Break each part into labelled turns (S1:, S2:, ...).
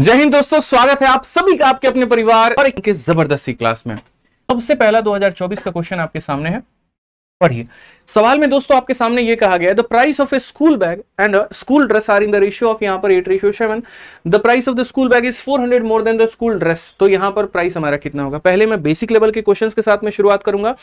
S1: जय हिंद दोस्तों स्वागत है आप सभी का आपके अपने परिवार और एक जबरदस्ती क्लास में सबसे पहला 2024 का क्वेश्चन आपके सामने है पढ़िए सवाल में दोस्तों आपके सामने ये कहा गया है the price of a school bag and school dress are in the ratio of यहाँ पर eight ratio seven the price of the school bag is 400 more than the school dress तो यहाँ पर प्राइस हमारा कितना होगा पहले मैं बेसिक लेवल के क्वेश्चन के साथ में शुरुआत करूंगा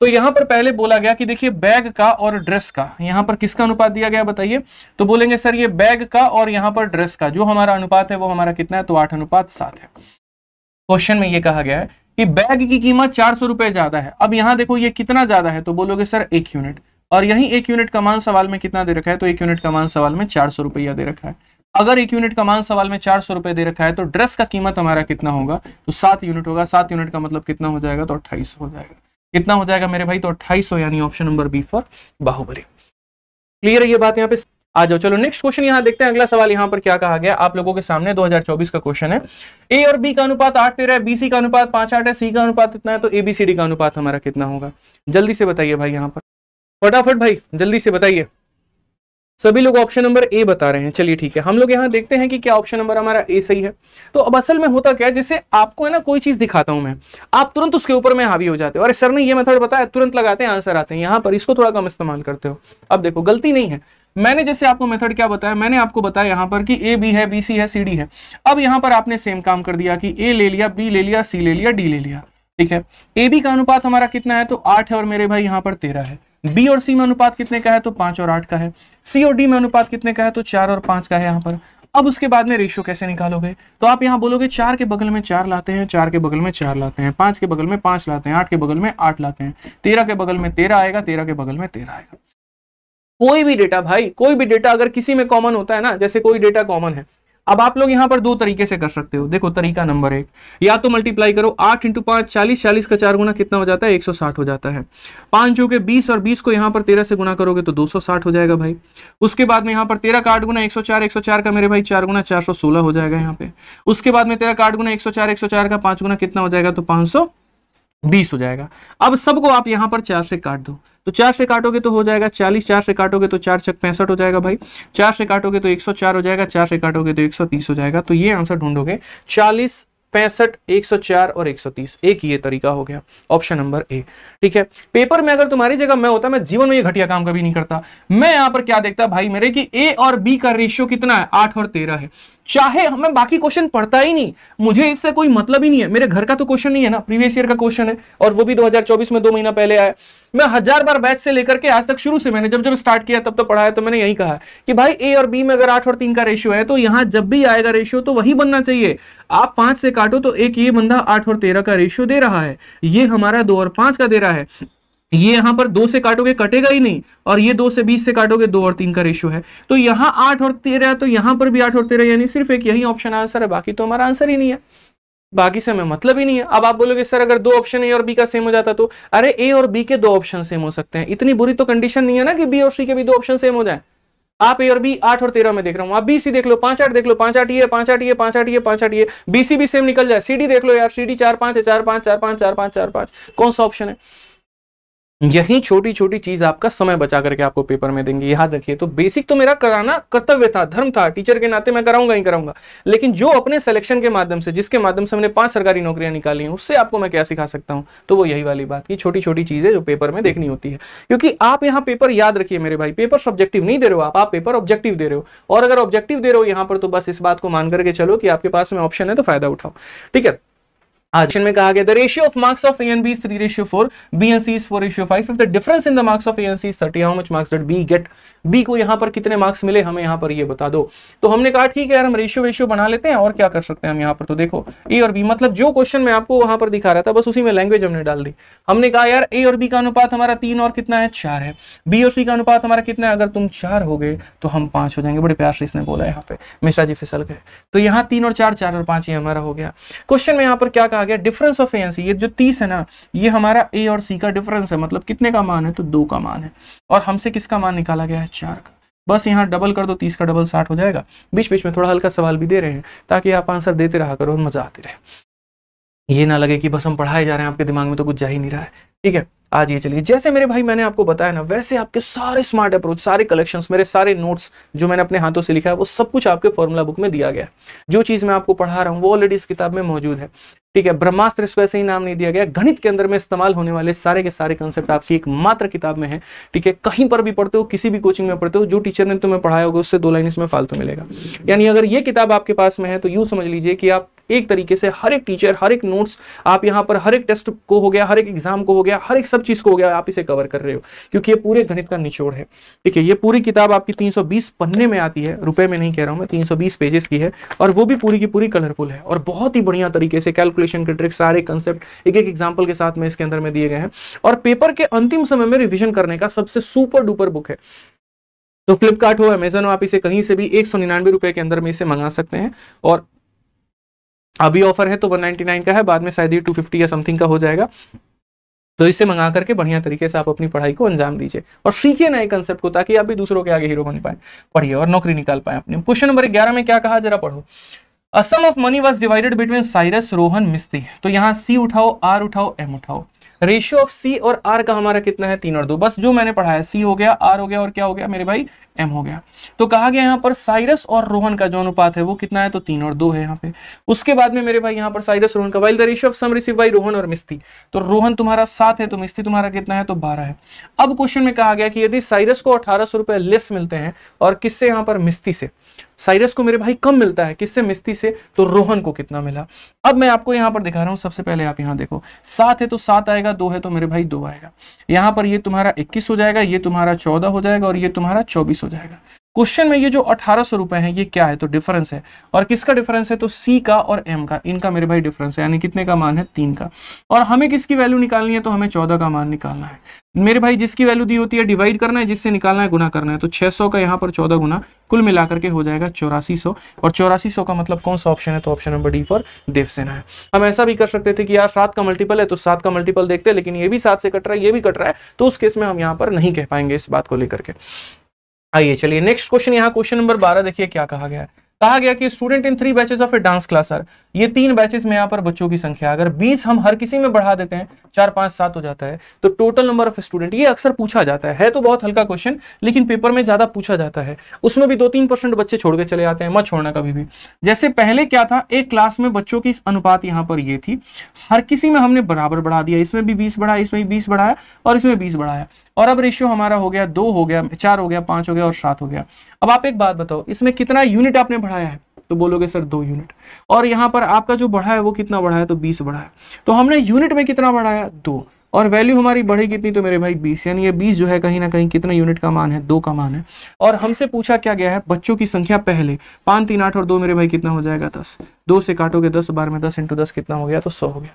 S1: तो यहाँ पर पहले बोला गया कि देखिए बैग का और ड्रेस का यहाँ पर किसका अनुपात दिया गया बताइए तो बोलेंगे सर ये बैग का और यहाँ पर ड्रेस का जो हमारा अनुपात है वो हमारा कितना है तो आठ अनुपात सात है क्वेश्चन में ये कहा गया है कि बैग की कीमत चार सौ रुपए ज्यादा है अब यहां देखो ये कितना ज्यादा है तो बोलोगे सर एक यूनिट और यही एक यूनिट का मान सवाल में कितना दे रखा है तो एक यूनिट का मान सवाल में चार सौ रुपया दे रखा है अगर एक यूनिट का मान सवाल में चार सौ रुपए दे रखा है तो ड्रेस का कीमत हमारा कितना होगा तो सात यूनिट होगा सात यूनिट का मतलब कितना हो जाएगा तो अट्ठाईस हो जाएगा कितना हो जाएगा मेरे भाई तो अट्ठाईस यानी option number B for Bahubali clear है ये बात यहाँ पे आ जाओ चलो नेक्स्ट क्वेश्चन यहाँ देखते हैं अगला सवाल यहाँ पर क्या कहा गया आप लोगों के सामने 2024 का क्वेश्चन है ए और बी का अनुपात आठ तेरह है बीसी का अनुपात पांच आठ है सी का अनुपात इतना है तो एबीसीडी का अनुपात हमारा कितना होगा जल्दी से बताइए भाई यहाँ पर फटाफट भाई जल्दी से बताइए सभी लोग ऑप्शन नंबर ए बता रहे हैं चलिए ठीक है हम लोग यहाँ देखते हैं कि क्या ऑप्शन नंबर हमारा ए सही है तो अब असल में होता क्या है जैसे आपको है ना कोई चीज दिखाता हूं मैं आप तुरंत उसके ऊपर में हावी हो जाते हो अरे सर ने ये मेथड बताया तुरंत लगाते हैं आंसर आते हैं यहाँ पर इसको थोड़ा कम इस्तेमाल करते हो अब देखो गलती नहीं है मैंने जैसे आपको मेथड क्या बताया मैंने आपको बताया यहाँ पर कि ए बी है बी सी है सी डी है अब यहां पर आपने सेम काम कर दिया कि ए ले लिया बी ले लिया सी ले लिया डी ले लिया ठीक है ए बी का अनुपात हमारा कितना है तो आठ है और मेरे भाई यहाँ पर तेरह है बी और सी में अनुपात कितने का है तो पांच और आठ का है सी और डी में अनुपात कितने का है तो चार और पांच का है यहां पर अब उसके बाद में रेशियो कैसे निकालोगे तो आप यहां बोलोगे चार के बगल में चार लाते हैं चार के बगल में चार लाते हैं पांच के बगल में पांच लाते हैं आठ के बगल में आठ लाते हैं तेरह के बगल में तेरह आएगा तेरह के बगल में तेरह आएगा कोई भी डेटा भाई कोई भी डेटा अगर किसी में कॉमन होता है ना जैसे कोई डेटा कॉमन है अब आप लोग यहाँ पर दो तरीके से कर सकते हो देखो तरीका नंबर एक या तो मल्टीप्लाई करो आठ इंटू पांच चालीस चालीस का चार गुना कितना हो जाता है एक सौ साठ हो जाता है पांच जो के बीस और बीस को यहाँ पर तेरह से गुना करोगे तो दो सौ साठ हो जाएगा भाई उसके बाद में यहाँ पर तेरह का आठ गुना एक सौ चार एक सौ चार का मेरे भाई चार गुना चार सौ सोलह हो जाएगा यहाँ पे उसके बाद में तेरह का आठ गुना एक सौ चार एक सौ चार का पांच गुना कितना हो जाएगा तो पांच सौ बीस हो जाएगा अब सबको आप यहाँ पर चार से काट दो तो चार से काटोगे तो हो जाएगा चालीस चार से काटोगे तो चार छक पैंसठ हो जाएगा भाई चार से काटोगे तो एक सौ चार हो जाएगा चार से काटोगे तो एक सौ तीस हो जाएगा तो ये आंसर ढूंढोगे चालीस पैंसठ चार और 130 एक ये तरीका हो गया ऑप्शन नंबर ए ठीक है पेपर में अगर तुम्हारी जगह मैं होता मैं जीवन में ये घटिया काम कभी नहीं करता मैं यहां पर क्या देखता भाई मेरे कि ए और बी का रेशियो कितना है आठ और तेरह है चाहे हमें बाकी क्वेश्चन पढ़ता ही नहीं मुझे इससे कोई मतलब ही नहीं है मेरे घर का तो क्वेश्चन नहीं है ना प्रीवियस ईयर का क्वेश्चन है और वो भी दो में दो महीना पहले आया मैं हजार बार बैच से लेकर के आज तक शुरू से मैंने जब जब स्टार्ट किया तब तो पढ़ाया तो मैंने यही कहा कि भाई ए और बी में अगर आठ और तीन का रेशियो है तो यहाँ जब भी आएगा रेशियो तो वही बनना चाहिए आप पांच से काटो तो एक ये बंदा आठ और तेरह का रेशियो दे रहा है ये हमारा दो और पांच का दे रहा है ये यहां पर दो से काटोगे कटेगा ही नहीं और ये दो से बीस से काटोगे दो और तीन का रेशियो है तो यहाँ आठ और तेरह तो यहां पर भी आठ और तेरह यानी सिर्फ एक यही ऑप्शन आंसर है बाकी तो हमारा आंसर ही नहीं है बाकी से हमें मतलब ही नहीं है अब आप बोलोगे सर अगर दो ऑप्शन ए और बी का सेम हो जाता तो अरे ए और बी के दो ऑप्शन सेम हो सकते हैं इतनी बुरी तो कंडीशन नहीं है ना कि बी और सी के भी दो ऑप्शन सेम हो जाए आप ए और बी आठ और तेरह में देख रहा हूं आप बी सी देख लो पांच आठ देख लो पांच आठ ये पांच आठ ये पांच आठ ये पांच आठ ये बी सी भी सेम निकल जाए सी डी देख लो यार सी डी चार पांच है चार पांच चार पांच चार पांच चार पांच कौन सा ऑप्शन है यही छोटी छोटी चीज आपका समय बचा करके आपको पेपर में देंगे याद रखिए तो बेसिक तो मेरा कराना कर्तव्य था धर्म था टीचर के नाते मैं कराऊंगा ही कराऊंगा लेकिन जो अपने सिलेक्शन के माध्यम से जिसके माध्यम से हमने पांच सरकारी नौकरियां निकाली हैं उससे आपको मैं क्या सिखा सकता हूं तो वो यही वाली बात की छोटी छोटी चीजें जो पेपर में देखनी होती है क्योंकि आप यहाँ पेपर याद रखिए मेरे भाई पेपर सब्जेक्टिव नहीं दे रहे हो आप आप पेपर ऑब्जेक्टिव दे रहे हो और अगर ऑब्जेक्टिव दे रहे हो यहाँ पर तो बस इस बात को मान करके चलो कि आपके पास में ऑप्शन है तो फायदा उठाओ ठीक है आज में कहा गया the ratio of marks of A and B three ratio four B and C four ratio five if the difference in the marks of A and C thirty how much marks did B get B को यहाँ पर कितने marks मिले हमें यहां पर ये बता दो तो हमने कहा ठीक है यार हम रेशियो वेशियो बना लेते हैं और क्या कर सकते हैं हम यहाँ पर तो देखो ए और बी मतलब जो क्वेश्चन मैं आपको वहां पर दिखा रहा था बस उसी में लैंग्वेज हमने डाल दी हमने कहा यार ए और बी का अनुपात हमारा तीन और कितना है चार है बी और सी का अनुपात हमारा कितना है अगर तुम चार हो गए तो हम पांच हो जाएंगे बड़े प्यार से इसने बोला यहाँ पे मिश्रा जी फिसल गए तो यहाँ तीन और चार चार और पांच ये हमारा हो गया क्वेश्चन में यहाँ पर क्या कहा गया डिफरेंस ऑफ एन सी ये जो तीस है ना ये हमारा ए और सी का डिफरेंस है मतलब कितने का मान है तो दो का मान है और हमसे किसका मान निकाला गया है चार का बस यहाँ डबल कर दो तीस का डबल साठ हो जाएगा बीच बीच में थोड़ा हल्का सवाल भी दे रहे हैं ताकि आप आंसर देते रहा करो और मजा आते रहे ये ना लगे कि बस हम पढ़ाए जा रहे हैं आपके दिमाग में तो कुछ जा ही नहीं रहा है ठीक है आज ये चलिए जैसे मेरे भाई मैंने आपको बताया ना वैसे आपके सारे स्मार्ट अप्रोच सारे कलेक्शंस मेरे सारे नोट्स जो मैंने अपने हाथों से लिखा है वो सब कुछ आपके फॉर्मूला बुक में दिया गया जो चीज़ मैं आपको पढ़ा रहा हूँ वो ऑलरेडी इस किताब में मौजूद है ठीक है ब्रह्मास्त्र इसको ऐसे ही नाम नहीं दिया गया गणित के अंदर में इस्तेमाल होने वाले सारे के सारे कंसेप्ट आपकी एक मात्र किताब में है ठीक है कहीं पर भी पढ़ते हो किसी भी कोचिंग में पढ़ते हो जो टीचर ने तुम्हें पढ़ाया होगा उससे दो लाइन इसमें फालतू मिलेगा यानी अगर ये किताब आपके पास में है तो यू समझ लीजिए कि आप एक तरीके से हर एक टीचर हर एक नोट्स आप यहाँ पर हर एक टेस्ट को हो गया हर एक एग्जाम को हो गया गया हर एक सब चीज को हो गया आप इसे कवर कर रहे हो क्योंकि ये पूरे गणित का निचोड़ है ठीक है ये पूरी किताब आपकी 320 पन्ने में आती है रुपए में नहीं कह रहा हूँ मैं 320 पेजेस की है और वो भी पूरी की पूरी कलरफुल है और बहुत ही बढ़िया तरीके से कैलकुलेशन के ट्रिक सारे कंसेप्ट एक एक एग्जाम्पल के साथ में इसके अंदर में दिए गए हैं और पेपर के अंतिम समय में रिविजन करने का सबसे सुपर डुपर बुक है तो फ्लिपकार्ट हो अमेजन हो आप इसे कहीं से भी एक सौ रुपए के अंदर में इसे मंगा सकते हैं और अभी ऑफर है तो 199 का है बाद में शायद ये 250 या समथिंग का हो जाएगा तो इसे मंगा करके बढ़िया तरीके से आप अपनी पढ़ाई को अंजाम दीजिए और सीखिए नए कंसेप्ट को ताकि आप भी दूसरों के आगे हीरो बन पाए पढ़िए और नौकरी निकाल पाए अपने क्वेश्चन नंबर ग्यारह में क्या कहा जरा पढ़ो a sum of money was divided between Cyrus Rohan Misti तो यहाँ सी उठाओ आर उठाओ एम उठाओ रेशियो ऑफ सी और आर का हमारा कितना है तीन और दो बस जो मैंने पढ़ाया सी हो गया आर हो गया और क्या हो गया मेरे भाई एम हो गया तो कहा गया यहाँ पर साइरस और रोहन का जो अनुपात है वो कितना है तो तीन और दो है यहाँ पे उसके बाद में मेरे भाई यहाँ पर साइरस रोहन का while the ratio of sum receive by Rohan और मिस्ती तो रोहन तुम्हारा सात है तो मिस्ती तुम्हारा कितना है तो बारह है अब क्वेश्चन में कहा गया कि यदि साइरस को अठारह लेस मिलते हैं और किससे यहाँ पर मिस्ती से साइरस को मेरे भाई कम मिलता है किससे मिस्ती से तो रोहन को कितना मिला अब मैं आपको यहाँ पर दिखा रहा हूँ सबसे पहले आप यहाँ देखो सात है तो सात आएगा दो है तो मेरे भाई दो आएगा यहाँ पर ये तुम्हारा इक्कीस हो जाएगा ये तुम्हारा चौदह हो जाएगा और ये तुम्हारा चौबीस हो जाएगा क्वेश्चन में ये जो अठारह सौ रुपए है ये क्या है तो डिफरेंस है और किसका डिफरेंस है तो सी का और एम का इनका मेरे भाई डिफरेंस है यानी कितने का मान है तीन का और हमें किसकी वैल्यू निकालनी है तो हमें चौदह का मान निकालना है मेरे भाई जिसकी वैल्यू दी होती है डिवाइड करना है जिससे निकालना है गुना करना है तो छह का यहाँ पर चौदह गुना कुल मिलाकर के हो जाएगा चौरासी सौ और चौरासी सौ का मतलब कौन सा ऑप्शन है तो option number D for Devsena है हम ऐसा भी कर सकते थे कि यार सात का मल्टीपल है तो सात का मल्टीपल देखते हैं लेकिन ये भी सात से कट रहा है ये भी कट रहा है तो उस केस में हम यहाँ पर नहीं कह पाएंगे इस बात को लेकर के आइए चलिए नेक्स्ट क्वेश्चन यहाँ क्वेश्चन नंबर बारह देखिए क्या कहा गया है कहा गया कि student in three batches of a dance class are ये तीन बैचेस में यहाँ पर बच्चों की संख्या अगर 20 हम हर किसी में बढ़ा देते हैं चार पांच सात हो जाता है तो टोटल नंबर ऑफ स्टूडेंट ये अक्सर पूछा जाता है, है तो बहुत हल्का क्वेश्चन लेकिन पेपर में ज़्यादा पूछा जाता है उसमें भी दो तीन परसेंट बच्चे छोड़ के चले जाते हैं मत छोड़ना कभी भी जैसे पहले क्या था एक क्लास में बच्चों की अनुपात यहाँ पर ये थी हर किसी में हमने बराबर बढ़ा दिया इसमें भी बीस बढ़ाया इसमें भी बीस बढ़ाया और इसमें बीस बढ़ाया और अब रेशियो हमारा हो गया दो हो गया चार हो गया पांच हो गया और सात हो गया अब आप एक बात बताओ इसमें कितना यूनिट आपने बढ़ाया है तो बोलोगे सर दो यूनिट और यहाँ पर आपका जो बढ़ा है वो कितना बढ़ा है तो बीस बढ़ा है तो हमने यूनिट में कितना बढ़ाया दो और वैल्यू हमारी बढ़ी कितनी तो मेरे भाई बीस यानी ये बीस जो है कहीं ना कहीं कितना यूनिट का मान है दो का मान है और हमसे पूछा क्या गया है बच्चों की संख्या पहले पाँच तीन आठ और दो मेरे भाई कितना हो जाएगा दस दो से काटोगे दस बार में दस इंटू दस कितना हो गया तो सौ हो गया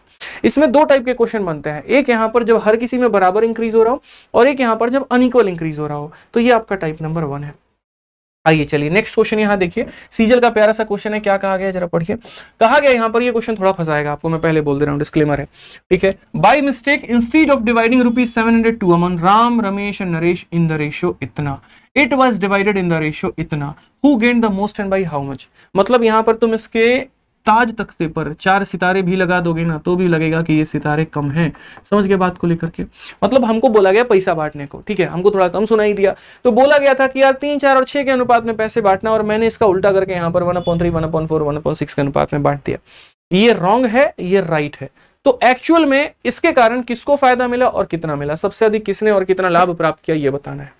S1: इसमें दो टाइप के क्वेश्चन बनते हैं एक यहाँ पर जब हर किसी में बराबर इंक्रीज हो रहा हो और एक यहाँ पर जब अनइक्वल इंक्रीज हो रहा हो तो ये आपका टाइप नंबर वन है आइए चलिए नेक्स्ट क्वेश्चन यहाँ देखिए सीजल का प्यारा सा क्वेश्चन है क्या कहा गया जरा पढ़िए कहा गया यहाँ पर ये क्वेश्चन थोड़ा फंसाएगा आपको मैं पहले बोल दे रहा हूँ डिस्क्लेमर है ठीक है by mistake instead of dividing rupees seven hundred to Aman Ram Ramesh and Naresh in the ratio इतना it was divided in the ratio इतना who gain the most and by how much मतलब यहाँ पर तुम इसके ताज तख्ते पर चार सितारे भी लगा दोगे ना तो भी लगेगा कि ये सितारे कम हैं समझ गए बात को लेकर के मतलब हमको बोला गया पैसा बांटने को ठीक है हमको थोड़ा कम सुनाई दिया तो बोला गया था कि यार तीन चार और छह के अनुपात में पैसे बांटना और मैंने इसका उल्टा करके यहाँ पर one upon three one upon four one upon six के अनुपात में बांट दिया ये रॉन्ग है ये राइट है तो एक्चुअल में इसके कारण किसको फायदा मिला और कितना मिला सबसे अधिक किसने और कितना लाभ प्राप्त किया ये बताना है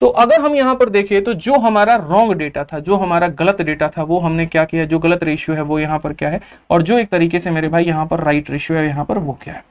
S1: तो अगर हम यहां पर देखें तो जो हमारा रॉन्ग डेटा था जो हमारा गलत डेटा था वो हमने क्या किया जो गलत रेशियो है वो यहाँ पर क्या है और जो एक तरीके से मेरे भाई यहाँ पर राइट रेशियो है यहां पर वो क्या है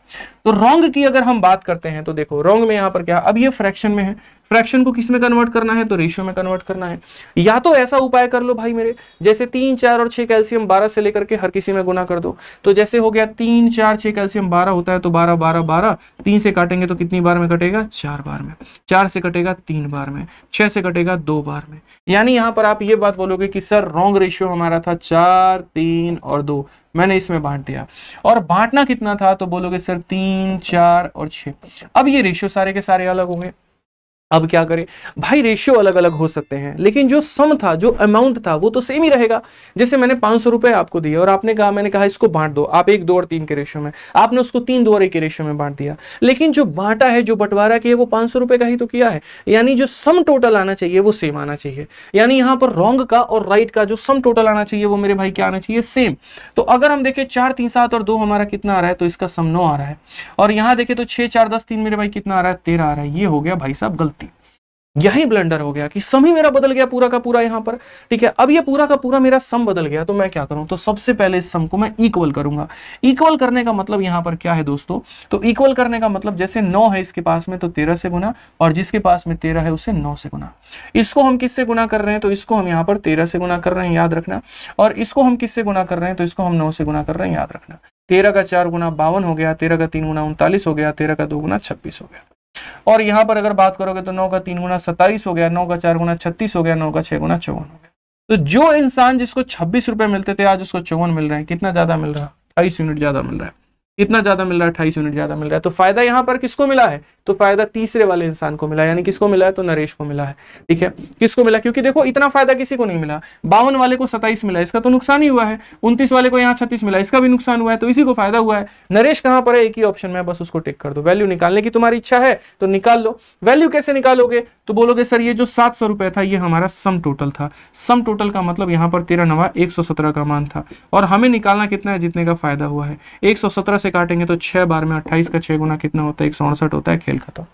S1: तो रोंग की अगर हम बात करते हैं तो देखो रोंग में यहां पर क्या अब ये फ्रैक्शन में है फ्रैक्शन को किस में कन्वर्ट करना है तो रेशियो में कन्वर्ट करना है या तो ऐसा उपाय कर लो भाई मेरे जैसे तीन चार और छह कैल्सियम बारह से लेकर के हर किसी में गुना कर दो तो जैसे हो गया तीन चार छह कैल्सियम बारह होता है तो बारह बारह बारह तीन से काटेंगे तो कितनी बार में कटेगा चार बार में चार से कटेगा तीन बार में छह से कटेगा दो बार में यानी यहां पर आप ये बात बोलोगे कि सर रोंग रेशियो हमारा था चार तीन और दो मैंने इसमें बांट दिया और बांटना कितना था तो बोलोगे सर तीन चार और छ अब ये रेशियो सारे के सारे अलग होंगे अब क्या करें भाई रेशियो अलग अलग हो सकते हैं लेकिन जो सम था जो अमाउंट था वो तो सेम ही रहेगा जैसे मैंने पांच सौ रुपए आपको दिए और आपने कहा मैंने कहा इसको बांट दो आप एक दो और तीन के रेशियो में आपने उसको तीन दो और एक के रेशियो में बांट दिया लेकिन जो बांटा है जो बंटवारा किया वो पांच सौ रुपए का ही तो किया है यानी जो सम टोटल आना चाहिए वो सेम आना चाहिए यानी यहाँ पर रॉन्ग का और राइट का जो सम टोटल आना चाहिए वो मेरे भाई क्या आना चाहिए सेम तो अगर हम देखें चार तीन सात और दो हमारा कितना आ रहा है तो इसका सम नौ आ रहा है और यहाँ देखे तो छह चार दस तीन मेरे भाई कितना आ रहा है तेरह आ रहा है ये हो गया भाई साहब गलती यही ब्लेंडर हो गया कि सम ही मेरा बदल गया पूरा का पूरा यहां पर ठीक है अब ये पूरा का पूरा मेरा सम बदल गया तो मैं क्या करूं तो सबसे पहले इस सम को मैं इक्वल करूंगा इक्वल करने का मतलब यहां पर क्या है दोस्तों तो इक्वल करने का मतलब जैसे नौ है इसके पास में तो तेरह से गुना और जिसके पास में तेरह है उसे नौ से गुना इसको हम किससे गुना कर रहे हैं तो इसको हम यहाँ पर तेरह से गुना कर रहे हैं याद रखना और इसको हम किससे गुना कर रहे हैं तो इसको हम नौ से गुना कर रहे हैं याद रखना तेरह का चार गुना बावन हो गया तेरह का तीन गुना उनतालीस हो गया तेरह का दो गुना छब्बीस हो गया और यहां पर अगर बात करोगे तो नौ का तीन गुना सत्ताईस हो गया नौ का चार गुना छत्तीस हो गया नौ का छह गुना चौवन हो गया तो जो इंसान जिसको छब्बीस रुपए मिलते थे आज उसको चौवन मिल रहे हैं कितना ज्यादा मिल रहा है अट्ठाईस यूनिट ज्यादा मिल रहा है कितना ज्यादा मिल रहा है अट्ठाईस यूनिट ज्यादा मिल रहा है तो फायदा यहाँ पर किसको मिला है तो फायदा तीसरे वाले इंसान को मिला यानी किसको मिला है तो नरेश को मिला है ठीक है किसको मिला क्योंकि देखो इतना फायदा किसी को नहीं मिला बावन वाले को सताइस मिला इसका तो नुकसान ही हुआ है उन्तीस वाले को यहाँ छत्तीस मिला इसका भी नुकसान हुआ है तो इसी को फायदा हुआ है नरेश कहाँ पर है एक ही ऑप्शन में बस उसको टेक कर दो वैल्यू निकालने की तुम्हारी इच्छा है तो निकाल लो वैल्यू कैसे निकालोगे तो बोलोगे सर ये जो सात सौ था ये हमारा सम टोटल था सम टोटल का मतलब यहाँ पर तेरह नवा एक सौ सत्रह का मान था और हमें निकालना कितना है जितने का फायदा हुआ है एक सौ सत्रह से काटेंगे तो छह बार में अट्ठाईस का छह गुना कितना होता है एक होता है खेल खत्म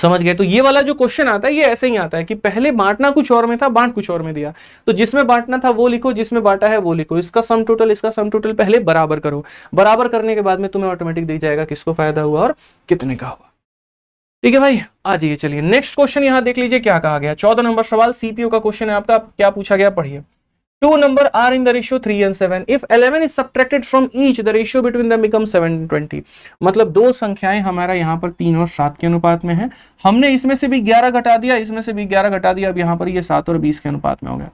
S1: समझ गए तो ये वाला जो क्वेश्चन आता है ये ऐसे ही आता है कि पहले बांटना कुछ और में था बांट कुछ और में दिया तो जिसमें बांटना था वो लिखो जिसमें बांटा है वो लिखो इसका सम टोटल इसका सम टोटल पहले बराबर करो बराबर करने के बाद में तुम्हें ऑटोमेटिक दिख जाएगा किसको फायदा हुआ और कितने का हुआ ठीक है भाई आ जाइए चलिए नेक्स्ट क्वेश्चन यहां देख लीजिए क्या कहा गया चौदह नंबर सवाल सीपीओ का क्वेश्चन है आपका क्या पूछा गया पढ़िए two number are in the ratio 3 and 7 if 11 is subtracted from each the ratio between them becomes 720 मतलब दो संख्याएं हमारा यहाँ पर तीन और सात के अनुपात में है हमने इसमें से भी 11 घटा दिया इसमें से भी 11 घटा दिया अब यहाँ पर ये यह सात और बीस के अनुपात में हो गया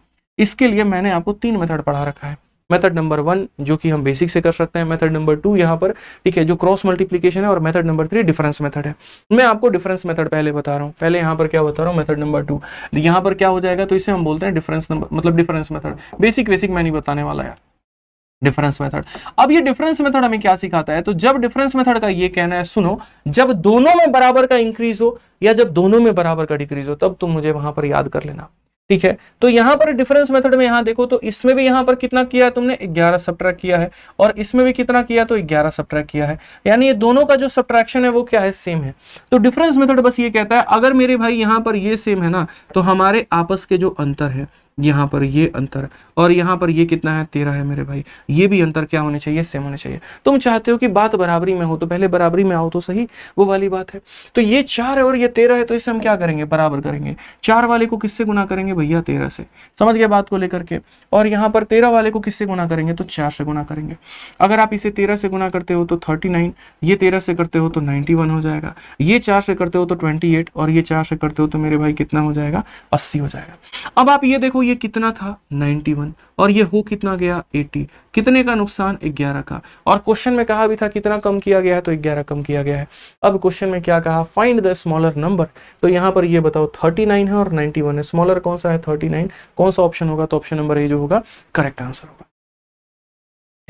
S1: इसके लिए मैंने आपको तीन मेथड पढ़ा रखा है मेथड नंबर वन जो कि हम बेसिक से कर सकते हैं मेथड नंबर टू यहाँ पर ठीक है जो क्रॉस मल्टीप्लीकेशन है और method number three difference method है मैं आपको डिफरेंस मेथड पहले बता रहा हूँ पहले यहाँ पर क्या बता रहा हूँ मेथड नंबर टू यहाँ पर क्या हो जाएगा तो इसे हम बोलते हैं डिफरेंस नंबर मतलब डिफरेंस मेथड बेसिक बेसिक मैं नहीं बताने वाला यार डिफरेंस मेथड अब ये डिफरेंस मेथड हमें क्या सिखाता है तो जब डिफरेंस मेथड का ये कहना है सुनो जब दोनों में बराबर का इंक्रीज हो या जब दोनों में बराबर का डिक्रीज हो तब तुम तो मुझे वहां पर याद कर लेना ठीक है तो यहां पर डिफरेंस मेथड में यहां देखो तो इसमें भी यहाँ पर कितना किया है तुमने 11 सब्ट्रैक किया है और इसमें भी कितना किया तो 11 सब्ट्रैक किया है यानी ये दोनों का जो सब्ट्रैक्शन है वो क्या है सेम है तो डिफरेंस मेथड बस ये कहता है अगर मेरे भाई यहाँ पर ये सेम है ना तो हमारे आपस के जो अंतर है यहाँ पर ये अंतर है और यहाँ पर ये कितना है तेरह है मेरे भाई ये भी अंतर क्या होने चाहिए सेम होने चाहिए तुम चाहते हो कि बात बराबरी में हो तो पहले बराबरी में आओ तो सही वो वाली बात है तो ये चार है और ये तेरह है तो इसे हम क्या करेंगे बराबर करेंगे चार वाले को किससे गुना करेंगे भैया तेरह से समझ गया बात को लेकर के और यहाँ पर तेरह वाले को किससे गुना करेंगे तो चार से गुना करेंगे अगर आप इसे तेरह से गुना करते हो तो थर्टी नाइन ये तेरह से करते हो तो नाइन्टी वन हो जाएगा ये चार से करते हो तो ट्वेंटी एट और ये चार से करते हो तो मेरे भाई कितना हो जाएगा अस्सी हो जाएगा अब आप ये देखो ये कितना था 91 और ये हो कितना गया 80 कितने का नुकसान 11 का और क्वेश्चन में कहा भी था कितना कम किया गया है तो 11 कम किया गया है अब क्वेश्चन में क्या कहा फाइंड द स्मॉलर नंबर तो यहाँ पर ये बताओ 39 है और 91 है स्मॉलर कौन सा है 39 कौन सा ऑप्शन होगा तो ऑप्शन नंबर ए जो होगा करेक्ट आंसर होगा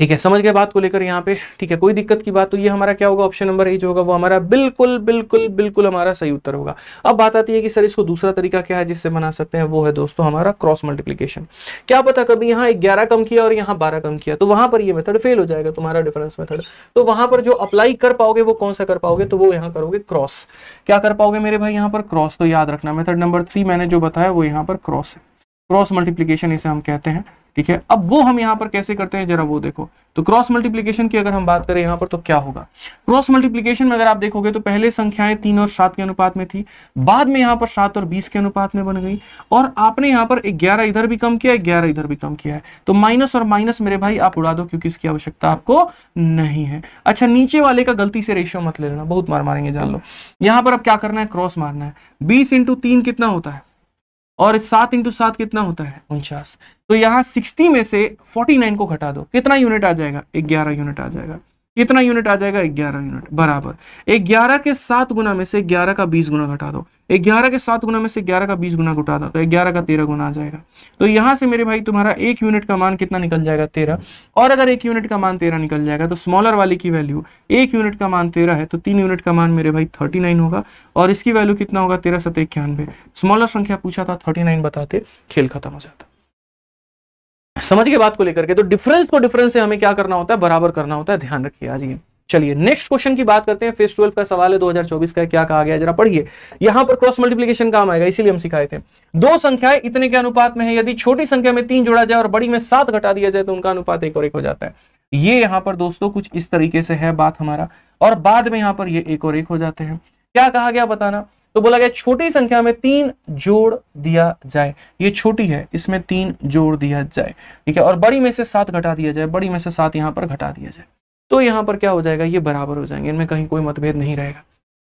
S1: ठीक है समझ गए बात को लेकर यहाँ पे ठीक है कोई दिक्कत की बात तो ये हमारा क्या होगा ऑप्शन नंबर ए जो होगा वो हमारा बिल्कुल बिल्कुल बिल्कुल हमारा सही उत्तर होगा अब बात आती है कि सर इसको दूसरा तरीका क्या है जिससे बना सकते हैं वो है दोस्तों हमारा क्रॉस मल्टीप्लीकेशन क्या पता कभी यहाँ ग्यारह कम किया और यहाँ बारह कम किया तो वहां पर यह मेथड फेल हो जाएगा तुम्हारा डिफरेंस मेथड तो वहां पर जो अप्लाई कर पाओगे वो कौन सा कर पाओगे तो वो यहाँ करोगे क्रॉस क्या कर पाओगे मेरे भाई यहाँ पर क्रॉस तो याद रखना मेथड नंबर थ्री मैंने जो बताया वो यहाँ पर क्रॉस है क्रॉस मल्टीप्लीकेशन इसे हम कहते हैं ठीक है अब वो हम यहाँ पर कैसे करते हैं जरा वो देखो तो क्रॉस मल्टीप्लीकेशन की अगर हम बात करें यहाँ पर तो क्या होगा क्रॉस मल्टीप्लीकेशन में अगर आप देखोगे तो पहले संख्याएं तीन और सात के अनुपात में थी बाद में यहाँ पर सात और बीस के अनुपात में बन गई और आपने यहाँ पर ग्यारह इधर भी कम किया है ग्यारह इधर भी कम किया है तो माइनस और माइनस मेरे भाई आप उड़ा दो क्योंकि इसकी आवश्यकता आपको नहीं है अच्छा नीचे वाले का गलती से रेशियो मत ले लेना बहुत मार मारेंगे जान लो यहाँ पर अब क्या करना है क्रॉस मारना है बीस इंटू कितना होता है और सात इंटू सात कितना होता है उनचास तो यहाँ सिक्सटी में से फोर्टी नाइन को घटा दो कितना यूनिट आ जाएगा ग्यारह यूनिट आ जाएगा कितना यूनिट आ जाएगा ग्यारह यूनिट बराबर ग्यारह के सात गुना में से ग्यारह का बीस गुना घटा दो ग्यारह के सात गुना में से ग्यारह का बीस गुना घटा दो तो ग्यारह का तेरह गुना आ जाएगा तो यहां से मेरे भाई तुम्हारा एक यूनिट का मान कितना निकल जाएगा तेरह और अगर एक यूनिट का मान तेरह निकल जाएगा तो स्मॉलर वाले की वैल्यू एक यूनिट का मान तेरह है तो तीन यूनिट का मान मेरे भाई थर्टी नाइन होगा और इसकी वैल्यू कितना होगा तेरह सत इक्यानवे स्मॉलर संख्या पूछा था थर्टी नाइन बताते खेल खत्म हो जाता समझ के बात को लेकर के तो डिफरेंस को डिफरेंस से हमें क्या करना होता है बराबर करना होता है ध्यान रखिए आज ये चलिए नेक्स्ट क्वेश्चन की बात करते हैं फेस ट्वेल्व का सवाल है 2024 का है, क्या कहा गया जरा पढ़िए यहां पर क्रॉस मल्टीप्लीकेशन काम आएगा इसीलिए हम सिखाए थे दो संख्याएं इतने के अनुपात में है यदि छोटी संख्या में तीन जोड़ा जाए और बड़ी में सात घटा दिया जाए तो उनका अनुपात एक और एक हो जाता है ये यहां पर दोस्तों कुछ इस तरीके से है बात हमारा और बाद में यहां पर ये एक और एक हो जाते हैं क्या कहा गया बताना तो बोला गया छोटी संख्या में तीन जोड़ दिया जाए ये छोटी है इसमें तीन जोड़ दिया जाए ठीक है और बड़ी में से सात घटा दिया जाए बड़ी में से सात यहाँ पर घटा दिया जाए तो यहाँ पर क्या हो जाएगा ये बराबर हो जाएंगे इनमें कहीं कोई मतभेद नहीं रहेगा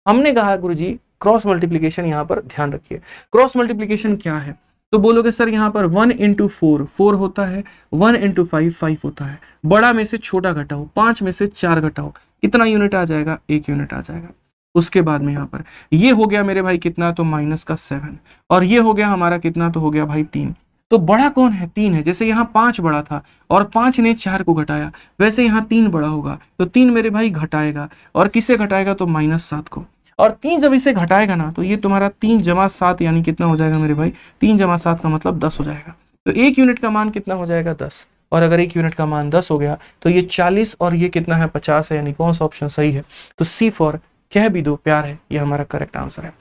S1: हमने कहा गुरु जी क्रॉस मल्टीप्लीकेशन यहाँ पर ध्यान रखिए क्रॉस मल्टीप्लीकेशन क्या है तो बोलोगे सर यहाँ पर वन इंटू फोर फोर होता है वन इंटू फाइव फाइव होता है बड़ा में से छोटा घटाओ पांच में से चार घटाओ कितना यूनिट आ जाएगा एक यूनिट आ जाएगा उसके बाद में यहाँ पर ये हो गया मेरे भाई कितना तो माइनस का सेवन और ये हो गया हमारा कितना तो हो गया भाई तीन तो बड़ा कौन है तीन है जैसे यहाँ पांच बड़ा था और पांच ने चार को घटाया वैसे यहाँ तीन बड़ा होगा तो तीन मेरे भाई घटाएगा और किसे घटाएगा तो माइनस सात को और तीन जब इसे घटाएगा ना तो ये तुम्हारा तीन जमा सात यानी कितना हो जाएगा मेरे भाई तीन जमा सात का मतलब दस हो जाएगा तो एक यूनिट का मान कितना हो जाएगा दस और अगर एक यूनिट का मान दस हो गया तो ये चालीस और ये कितना है पचास है यानी कौन सा ऑप्शन सही है तो सी फॉर कह भी दो प्यार है ये हमारा करेक्ट आंसर है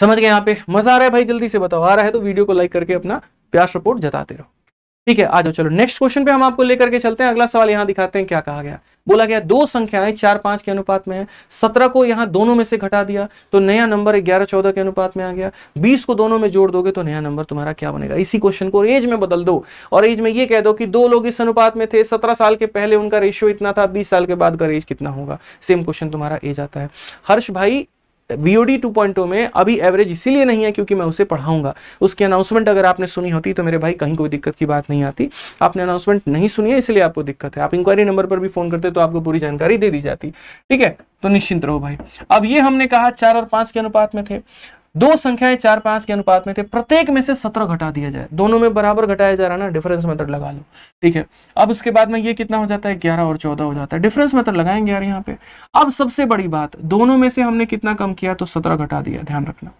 S1: समझ गए यहाँ पे मजा आ रहा है भाई जल्दी से बताओ आ रहा है तो वीडियो को लाइक करके अपना प्यार सपोर्ट जताते रहो ठीक है आ जाओ चलो नेक्स्ट क्वेश्चन पे हम आपको लेकर के चलते हैं अगला सवाल यहाँ दिखाते हैं क्या कहा गया बोला गया दो संख्याएं चार पांच के अनुपात में है सत्रह को यहाँ दोनों में से घटा दिया तो नया नंबर ग्यारह चौदह के अनुपात में आ गया बीस को दोनों में जोड़ दोगे तो नया नंबर तुम्हारा क्या बनेगा इसी क्वेश्चन को एज में बदल दो और एज में ये कह दो कि दो लोग इस अनुपात में थे सत्रह साल के पहले उनका रेशियो इतना था बीस साल के बाद का रेज कितना होगा सेम क्वेश्चन तुम्हारा एज आता है हर्ष भाई वीओडी 2.0 में अभी एवरेज इसीलिए नहीं है क्योंकि मैं उसे पढ़ाऊंगा उसकी अनाउंसमेंट अगर आपने सुनी होती तो मेरे भाई कहीं कोई दिक्कत की बात नहीं आती आपने अनाउंसमेंट नहीं सुनी है इसलिए आपको दिक्कत है आप इंक्वायरी नंबर पर भी फोन करते तो आपको पूरी जानकारी दे दी जाती ठीक है तो निश्चिंत रहो भाई अब ये हमने कहा चार और पांच के अनुपात में थे दो संख्याएं चार पांच के अनुपात में थे प्रत्येक में से सत्रह घटा दिया जाए दोनों में बराबर घटाया जा रहा ना डिफरेंस मेथड लगा लो ठीक है अब उसके बाद में ये कितना हो जाता है ग्यारह और चौदह हो जाता है डिफरेंस मेथड लगाएंगे यार यहाँ पे अब सबसे बड़ी बात दोनों में से हमने कितना कम किया तो सत्रह घटा दिया ध्यान रखना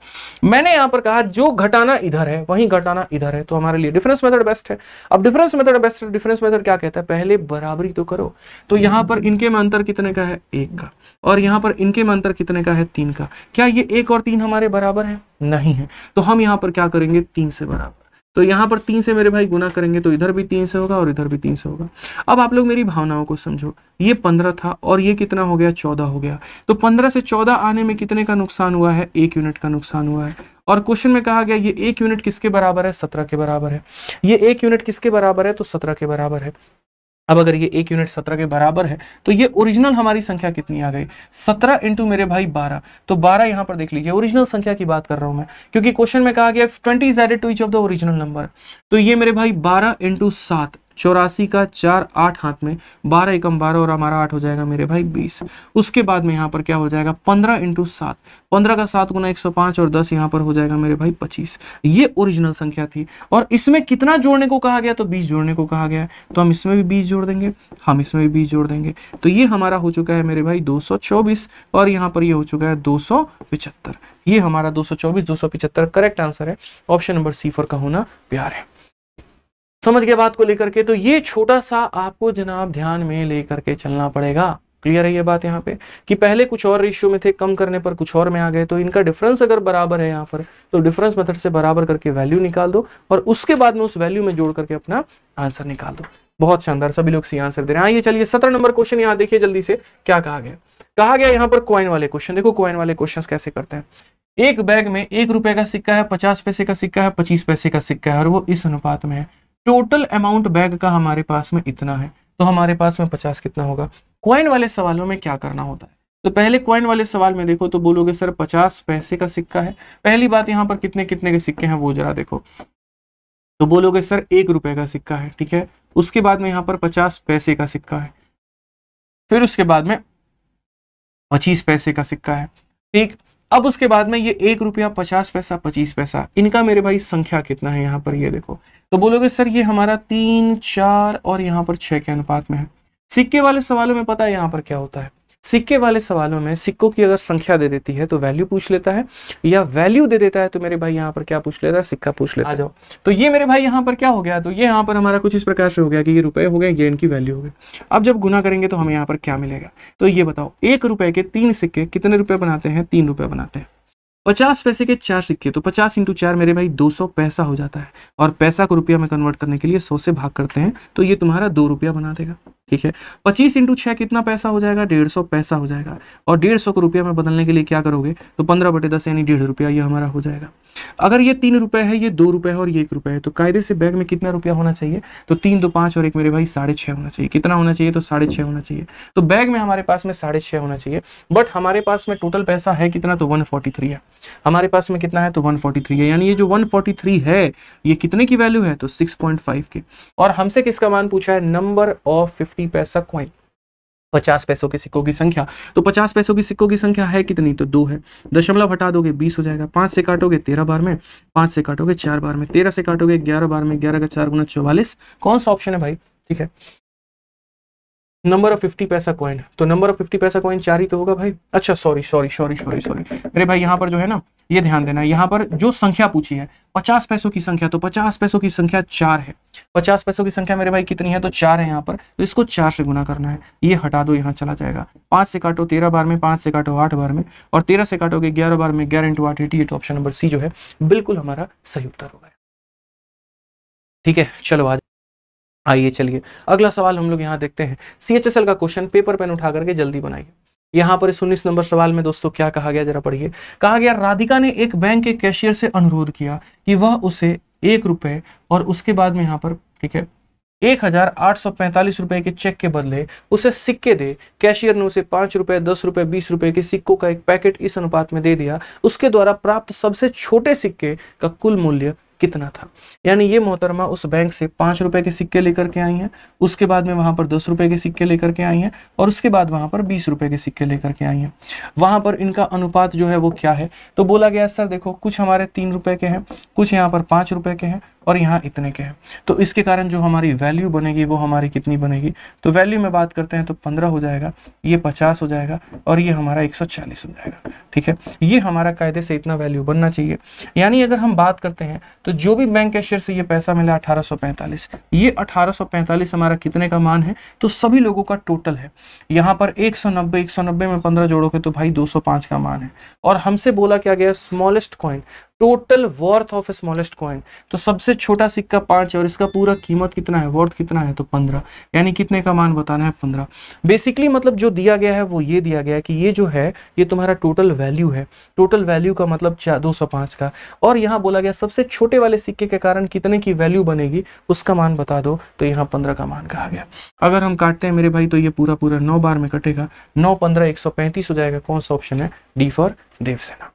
S1: मैंने यहाँ पर कहा जो घटाना इधर है वहीं घटाना इधर है तो हमारे लिए डिफरेंस मेथड बेस्ट है अब difference method best difference method क्या कहता है पहले बराबरी तो करो तो यहाँ पर इनके में अंतर कितने का है एक का और यहाँ पर इनके में अंतर कितने का है तीन का क्या ये एक और तीन हमारे बराबर बराबर है नहीं है तो हम यहाँ पर क्या करेंगे तीन से बराबर तो यहाँ पर तीन से मेरे भाई गुना करेंगे तो इधर भी तीन से होगा और इधर भी तीन से होगा अब आप लोग मेरी भावनाओं को समझो ये पंद्रह था और ये कितना हो गया चौदह हो गया तो पंद्रह से चौदह आने में कितने का नुकसान हुआ है एक यूनिट का नुकसान हुआ है और क्वेश्चन में कहा गया ये एक यूनिट किसके बराबर है सत्रह के बराबर है ये एक यूनिट किसके बराबर है तो सत्रह के बराबर है अब अगर ये एक यूनिट सत्रह के बराबर है तो ये ओरिजिनल हमारी संख्या कितनी आ गई सत्रह इंटू मेरे भाई बारह तो बारह यहाँ पर देख लीजिए ओरिजिनल संख्या की बात कर रहा हूं मैं क्योंकि क्वेश्चन में कहा गया ट्वेंटी ओरिजिनल नंबर तो ये मेरे भाई बारह इंटू सात चौरासी का चार आठ हाथ में बारह एकम बारह और हमारा आठ हो जाएगा मेरे भाई बीस उसके बाद में यहाँ पर क्या हो जाएगा पंद्रह इंटू सात पंद्रह का सात गुना एक सौ पांच और दस यहाँ पर हो जाएगा मेरे भाई पच्चीस ये ओरिजिनल संख्या थी और इसमें कितना जोड़ने को कहा गया तो बीस जोड़ने को कहा गया तो हम इसमें भी बीस जोड़ देंगे हम इसमें भी बीस जोड़ देंगे तो ये हमारा हो चुका है मेरे भाई दो और यहाँ पर यह हो चुका है दो ये हमारा दो सौ करेक्ट आंसर है ऑप्शन नंबर सी फोर का होना प्यार है समझ गया बात को लेकर के तो ये छोटा सा आपको जनाब ध्यान में लेकर के चलना पड़ेगा क्लियर है ये बात यहाँ पे कि पहले कुछ और रेशियो में थे कम करने पर कुछ और में आ गए तो इनका डिफरेंस अगर बराबर है यहाँ पर तो डिफरेंस मेथड से बराबर करके वैल्यू निकाल दो और उसके बाद में उस वैल्यू में जोड़ करके अपना आंसर निकाल दो बहुत शानदार सभी लोग सी आंसर दे रहे हैं आइए हाँ, चलिए सत्रह नंबर क्वेश्चन यहाँ देखिए जल्दी से क्या कहा गया कहा गया यहाँ पर क्वाइन वाले क्वेश्चन देखो क्वाइन वाले क्वेश्चन कैसे करते हैं एक बैग में एक रुपए का सिक्का है पचास पैसे का सिक्का है पच्चीस पैसे का सिक्का है और वो इस अनुपात में है टोटल अमाउंट बैग का हमारे पास में इतना है तो हमारे पास में पचास कितना होगा क्वाइन वाले सवालों में क्या करना होता है तो पहले क्वाइन वाले सवाल में देखो तो बोलोगे सर पचास पैसे का सिक्का है पहली बात यहाँ पर कितने कितने के सिक्के हैं वो जरा देखो तो बोलोगे सर एक रुपए का सिक्का है ठीक है उसके बाद में यहाँ पर पचास पैसे का सिक्का है फिर उसके बाद में पच्चीस पैसे का सिक्का है ठीक अब उसके बाद में ये एक रुपया पचास पैसा पच्चीस पैसा इनका मेरे भाई संख्या कितना है यहाँ पर ये देखो तो बोलोगे सर ये हमारा तीन चार और यहाँ पर छह के अनुपात में है सिक्के वाले सवालों में पता है यहाँ पर क्या होता है सिक्के वाले सवालों में सिक्कों की अगर संख्या दे देती है तो वैल्यू पूछ लेता है या वैल्यू दे देता है तो मेरे भाई यहाँ पर क्या पूछ लेता है सिक्का पूछ लेता है जाओ तो ये मेरे भाई यहाँ पर क्या हो गया तो ये यहाँ पर हमारा कुछ इस प्रकार से हो गया कि ये रुपए हो गए ये इनकी वैल्यू हो गई अब जब गुना करेंगे तो हमें यहाँ पर क्या मिलेगा तो ये बताओ एक रुपए के तीन सिक्के कितने रुपए बनाते हैं तीन रुपए बनाते हैं पचास पैसे के चार सिक्के तो पचास इंटू चार मेरे भाई दो सौ पैसा हो जाता है और पैसा को रुपया में कन्वर्ट करने के लिए सौ से भाग करते हैं तो ये तुम्हारा दो रुपया बना देगा ठीक है पच्चीस इंटू छह कितना पैसा हो जाएगा डेढ़ सौ पैसा हो जाएगा और डेढ़ सौ को रुपया में बदलने के लिए क्या करोगे तो पंद्रह बटे दस यानी डेढ़ रुपया ये हमारा हो जाएगा अगर ये तीन रुपए है ये दो रुपए है और ये एक रुपए है तो कायदे से बैग में कितना रुपया होना चाहिए तो तीन दो पांच और एक मेरे भाई साढ़े छह होना चाहिए कितना होना चाहिए तो साढ़े छह होना चाहिए तो बैग में हमारे पास में साढ़े छह होना चाहिए बट हमारे पास में टोटल पैसा है कितना तो वन फोर्टी थ्री है हमारे पास में कितना है तो वन फोर्टी थ्री है यानी ये जो वन फोर्टी थ्री है ये कितने की वैल्यू है तो सिक्स पॉइंट फाइव के और हमसे किसका मान पूछा है number of fifty paisa coin पचास पैसों के सिक्कों की संख्या तो पचास पैसों की सिक्कों की संख्या है कितनी तो दो है दशमलव हटा दोगे बीस हो जाएगा पांच से काटोगे तेरह बार में पांच से काटोगे चार बार में तेरह से काटोगे ग्यारह बार में ग्यारह का चार गुना चौवालीस कौन सा ऑप्शन है भाई ठीक है number of fifty paisa coin तो number of fifty paisa coin चार ही तो होगा भाई अच्छा sorry sorry sorry sorry sorry अरे भाई यहाँ पर जो है ना ये ध्यान देना यहाँ पर जो संख्या पूछी है पचास पैसों की संख्या तो पचास पैसों की संख्या चार है पचास पैसों की संख्या मेरे भाई कितनी है तो चार है यहाँ पर तो इसको चार से गुना करना है ये हटा दो यहाँ चला जाएगा पाँच से काटो तेरह बार में पाँच से काटो आठ बार में और तेरह से काटोगे ग्यारह बार में ग्यारह इंटू आठ ऑप्शन नंबर सी जो है बिल्कुल हमारा सही उत्तर होगा ठीक है चलो आज आइए चलिए अगला सवाल हम लोग यहाँ देखते हैं सी एच एस एल का क्वेश्चन पेपर पेन उठा करके जल्दी बनाइए यहाँ पर इस उन्नीस नंबर सवाल में दोस्तों क्या कहा गया जरा पढ़िए कहा गया राधिका ने एक बैंक के कैशियर से अनुरोध किया कि वह उसे एक रुपए और उसके बाद में यहाँ पर ठीक है एक हजार आठ सौ पैंतालीस रुपए के चेक के बदले उसे सिक्के दे कैशियर ने उसे पांच रुपए दस रुपए बीस रुपए के सिक्कों का एक पैकेट इस अनुपात में दे दिया उसके द्वारा प्राप्त सबसे छोटे सिक्के का कुल मूल्य कितना था यानी ये मोहतरमा उस बैंक से पाँच रुपये के सिक्के लेकर के आई हैं उसके बाद में वहाँ पर दस रुपये के सिक्के लेकर के आई हैं और उसके बाद वहाँ पर बीस रुपये के सिक्के लेकर के आई हैं वहाँ पर इनका अनुपात जो है वो क्या है तो बोला गया सर देखो कुछ हमारे तीन रुपये के हैं कुछ यहाँ पर पाँच रुपये के हैं और यहाँ इतने के हैं तो इसके कारण जो हमारी वैल्यू बनेगी वो हमारी कितनी बनेगी तो वैल्यू में बात करते हैं तो पंद्रह हो जाएगा ये पचास हो जाएगा और ये हमारा एक हो जाएगा ठीक है ये हमारा कायदे से इतना वैल्यू बनना चाहिए यानी अगर हम बात करते हैं तो जो भी बैंक कैशियर से ये पैसा मिला अठारह ये अठारह हमारा कितने का मान है तो सभी लोगों का टोटल है यहाँ पर सौ नब्बे में जोड़ो जोड़ोगे तो भाई पांच का मान है और हमसे बोला क्या गया smallest coin total worth of smallest coin तो सबसे छोटा सिक्का पांच है और इसका पूरा कीमत कितना है वर्थ कितना है तो पंद्रह यानी कितने का मान बताना है पंद्रह बेसिकली मतलब जो दिया गया है वो ये दिया गया है कि ये जो है ये तुम्हारा टोटल वैल्यू है टोटल वैल्यू का मतलब दो सौ पांच का और यहाँ बोला गया सबसे छोटे वाले सिक्के के कारण कितने की वैल्यू बनेगी उसका मान बता दो तो यहाँ पंद्रह का मान कहा गया अगर हम काटते हैं मेरे भाई तो ये पूरा पूरा नौ बार में कटेगा नौ पंद्रह एक सौ पैंतीस हो जाएगा कौन सा ऑप्शन है डी फॉर देवसेना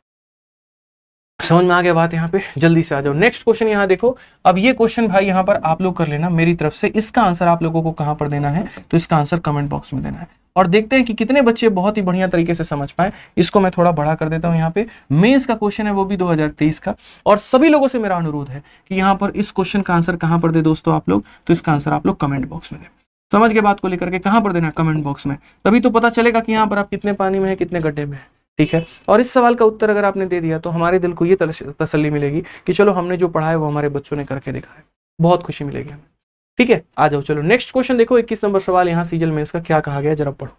S1: समझ में आ गया बात यहाँ पे जल्दी से आ जाओ नेक्स्ट क्वेश्चन यहाँ देखो अब ये क्वेश्चन भाई यहाँ पर आप लोग कर लेना मेरी तरफ से इसका आंसर आप लोगों को कहाँ पर देना है तो इसका आंसर कमेंट बॉक्स में देना है और देखते हैं कि कितने बच्चे बहुत ही बढ़िया तरीके से समझ पाए इसको मैं थोड़ा बड़ा कर देता हूँ यहाँ पे मेंस का क्वेश्चन है वो भी 2023 का और सभी लोगों से मेरा अनुरोध है कि यहाँ पर इस क्वेश्चन का आंसर कहाँ पर दे दोस्तों आप लोग तो इसका आंसर आप लोग कमेंट बॉक्स में दे समझ के बात को लेकर के कहाँ पर देना कमेंट बॉक्स में तभी तो पता चलेगा कि यहाँ पर आप कितने पानी में है कितने गड्ढे में है ठीक है और इस सवाल का उत्तर अगर आपने दे दिया तो हमारे दिल को ये तसली मिलेगी कि चलो हमने जो पढ़ा है वो हमारे बच्चों ने करके दिखा है बहुत खुशी मिलेगी हमें ठीक है आ जाओ चलो नेक्स्ट क्वेश्चन देखो इक्कीस नंबर सवाल यहाँ सीजल में इसका क्या कहा गया जरा पढ़ो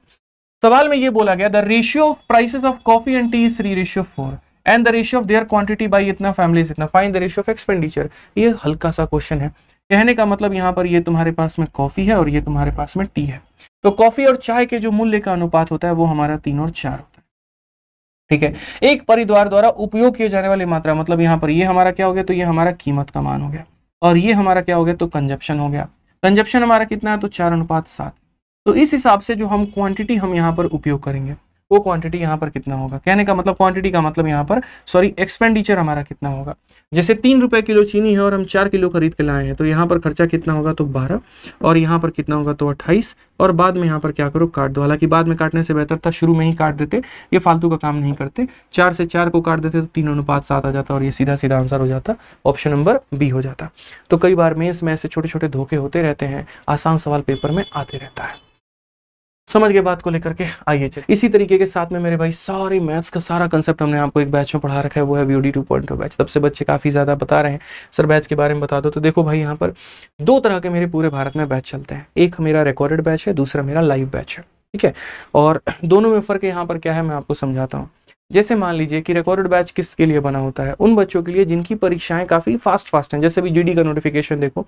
S1: सवाल में ये बोला गया the ratio of prices of coffee and tea three ratio four and the ratio of their quantity by इतना फैमिली इतना fine the ratio of expenditure ये हल्का सा क्वेश्चन है कहने का मतलब यहाँ पर ये तुम्हारे पास में कॉफी है और ये तुम्हारे पास में टी है तो कॉफी और चाय के जो मूल्य का अनुपात होता है वो हमारा तीन और चार ठीक है एक परिद्वार द्वारा उपयोग किए जाने वाली मात्रा मतलब यहाँ पर ये हमारा क्या हो गया तो ये हमारा कीमत का मान हो गया और ये हमारा क्या हो गया तो कंजप्शन हो गया कंजप्शन हमारा कितना है तो चार अनुपात सात तो इस हिसाब से जो हम क्वांटिटी हम यहाँ पर उपयोग करेंगे वो क्वांटिटी यहाँ पर कितना होगा कहने का मतलब क्वांटिटी का मतलब यहाँ पर सॉरी एक्सपेंडिचर हमारा कितना होगा जैसे तीन रुपए किलो चीनी है और हम चार किलो खरीद के लाए हैं तो यहाँ पर खर्चा कितना होगा तो बारह और यहाँ पर कितना होगा तो अट्ठाईस और बाद में यहाँ पर क्या करो काट दो हालांकि बाद में काटने से बेहतर था शुरू में ही काट देते ये फालतू का काम नहीं करते चार से चार को काट देते तो तीन अनुपात सात आ जाता और ये सीधा सीधा आंसर हो जाता ऑप्शन नंबर बी हो जाता तो कई बार मेन्स में ऐसे छोटे छोटे धोखे होते रहते हैं आसान सवाल पेपर में आते रहता है समझ गए बात को लेकर के आइए चलिए इसी तरीके के साथ में मेरे भाई सारे मैथ्स का सारा कंसेप्ट हमने आपको एक बैच में पढ़ा रखा है वो है V D two point batch तब से बच्चे काफ़ी ज़्यादा बता रहे हैं सर बैच के बारे में बता दो तो देखो भाई यहाँ पर दो तरह के मेरे पूरे भारत में बैच चलते हैं एक मेरा रिकॉर्डेड बैच है दूसरा मेरा लाइव बैच है ठीक है और दोनों में फ़र्क यहाँ पर क्या है मैं आपको समझाता हूँ जैसे मान लीजिए कि रिकॉर्डेड बैच किसके लिए बना होता है उन बच्चों के लिए जिनकी परीक्षाएं काफ़ी फास्ट फास्ट हैं जैसे अभी जीडी का नोटिफिकेशन देखो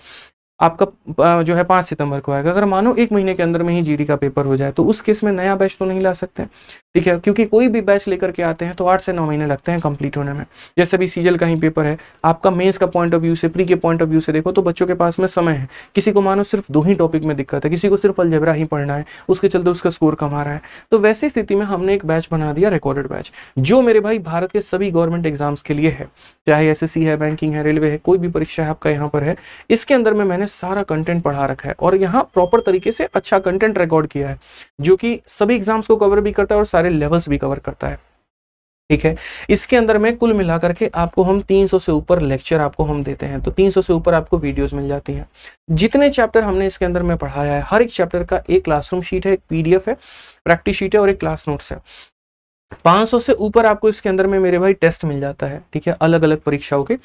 S1: आपका जो है पाँच सितंबर को आएगा अगर मानो एक महीने के अंदर में ही जीडी का पेपर हो जाए तो उस केस में नया बैच तो नहीं ला सकते ठीक है क्योंकि कोई भी बैच लेकर के आते हैं तो आठ से नौ महीने लगते हैं कंप्लीट होने में जैसे भी सीजल का ही पेपर है आपका मेंस का पॉइंट ऑफ व्यू से प्री के पॉइंट ऑफ व्यू से देखो तो बच्चों के पास में समय है किसी को मानो सिर्फ दो ही टॉपिक में दिक्कत है किसी को सिर्फ अलजबरा ही पढ़ना है उसके चलते उसका स्कोर कम आ रहा है तो वैसी स्थिति में हमने एक बैच बना दिया रिकॉर्डेड बैच जो मेरे भाई भारत के सभी गवर्नमेंट एग्जाम्स के लिए है चाहे एस है बैंकिंग है रेलवे है कोई भी परीक्षा है आपका यहाँ पर है इसके अंदर में मैंने सारा कंटेंट पढ़ा रखा है और यहाँ प्रॉपर तरीके से अच्छा कंटेंट रिकॉर्ड किया है जो कि सभी एग्जाम्स को कवर भी करता है और सारे लेवल्स भी कवर करता है ठीक है इसके अंदर में कुल मिलाकर के आपको हम 300 से ऊपर लेक्चर आपको हम देते हैं तो 300 से ऊपर आपको वीडियोस मिल जाती हैं जितने चैप्टर हमने इसके अंदर में पढ़ाया है हर एक चैप्टर का एक क्लासरूम शीट है एक पीडीएफ है प्रैक्टिस शीट है और एक क्लास नोट्स है 500 से ऊपर आपको इसके अंदर में मेरे भाई टेस्ट मिल जाता है ठीक है अलग अलग परीक्षाओं के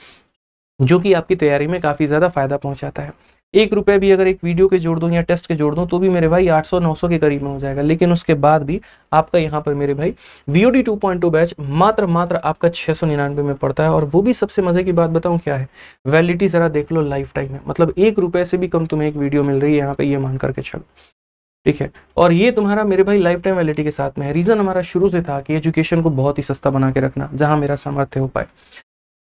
S1: जो कि आपकी तैयारी में काफ़ी ज़्यादा फायदा पहुंचाता है एक रुपये भी अगर एक वीडियो के जोड़ दूँ या टेस्ट के जोड़ दूँ तो भी मेरे भाई 800 900 के करीब में हो जाएगा लेकिन उसके बाद भी आपका यहाँ पर मेरे भाई वी टू बैच मात्र मात्र आपका छः सौ निन्यानवे में पड़ता है और वो भी सबसे मज़े की बात बताऊँ क्या है वैलिडिटी ज़रा देख लो लाइफ टाइम है मतलब एक रुपये से भी कम तुम्हें एक वीडियो मिल रही है यहाँ पर ये मान करके चलो ठीक है और ये तुम्हारा मेरे भाई लाइफ टाइम वैलिडिटी के साथ में है रीज़न हमारा शुरू से था कि एजुकेशन को बहुत ही सस्ता बना के रखना जहाँ मेरा सामर्थ्य हो पाए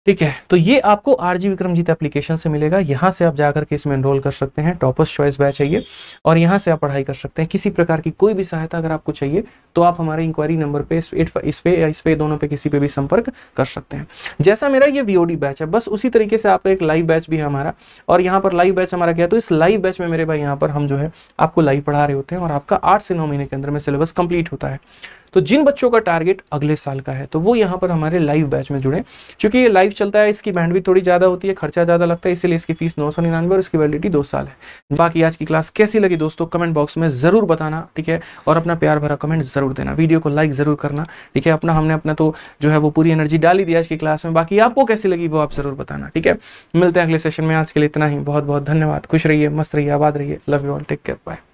S1: ठीक है तो ये आपको आरजी विक्रमजीत एप्लीकेशन से मिलेगा यहाँ से आप जाकर के इसमें एनरोल कर सकते हैं टॉपर्स चॉइस बैच है ये और यहाँ से आप पढ़ाई कर सकते हैं किसी प्रकार की कोई भी सहायता अगर आपको चाहिए तो आप हमारे इंक्वायरी नंबर पे इस पे या इस पे दोनों पे किसी पे भी संपर्क कर सकते हैं जैसा मेरा ये वीओडी बैच है बस उसी तरीके से आपका एक लाइव बैच भी है हमारा और यहाँ पर लाइव बैच हमारा गया तो इस लाइव बैच में मेरे भाई यहाँ पर हम जो है आपको लाइव पढ़ा रहे होते हैं और आपका आठ से नौ महीने के अंदर में सिलेबस कंप्लीट होता है तो जिन बच्चों का टारगेट अगले साल का है तो वो यहाँ पर हमारे लाइव बैच में जुड़े क्योंकि ये लाइव चलता है इसकी बैंड भी थोड़ी ज़्यादा होती है खर्चा ज़्यादा लगता है इसलिए इसकी फीस नौ सौ निन्यानवे और इसकी वैलिडिटी दो साल है बाकी आज की क्लास कैसी लगी दोस्तों कमेंट बॉक्स में ज़रूर बताना ठीक है और अपना प्यार भरा कमेंट ज़रूर देना वीडियो को लाइक ज़रूर करना ठीक है अपना हमने अपना तो जो है वो पूरी एनर्जी डाली दी आज की क्लास में बाकी आपको कैसी लगी वो आप ज़रूर बताना ठीक है मिलते हैं अगले सेशन में आज के लिए इतना ही बहुत बहुत धन्यवाद खुश रहिए मस्त रहिए आबाद रहिए love you all take care bye